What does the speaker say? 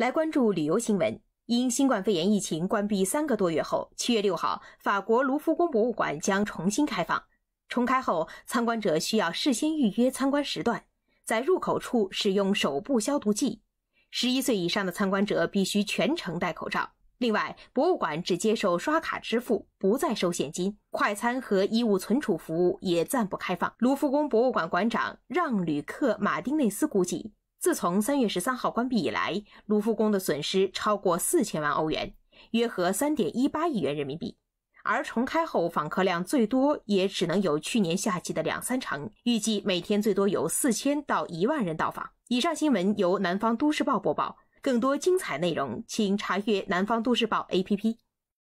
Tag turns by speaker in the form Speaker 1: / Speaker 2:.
Speaker 1: 来关注旅游新闻。因新冠肺炎疫情关闭三个多月后，七月六号，法国卢浮宫博物馆将重新开放。重开后，参观者需要事先预约参观时段，在入口处使用手部消毒剂。十一岁以上的参观者必须全程戴口罩。另外，博物馆只接受刷卡支付，不再收现金。快餐和衣物存储服务也暂不开放。卢浮宫博物馆馆长让·吕克·马丁内斯估计。自从三月十三号关闭以来，卢浮宫的损失超过四千万欧元，约合三点一八亿元人民币。而重开后，访客量最多也只能有去年夏季的两三成，预计每天最多有四千到一万人到访。以上新闻由南方都市报播报。更多精彩内容，请查阅南方都市报 APP。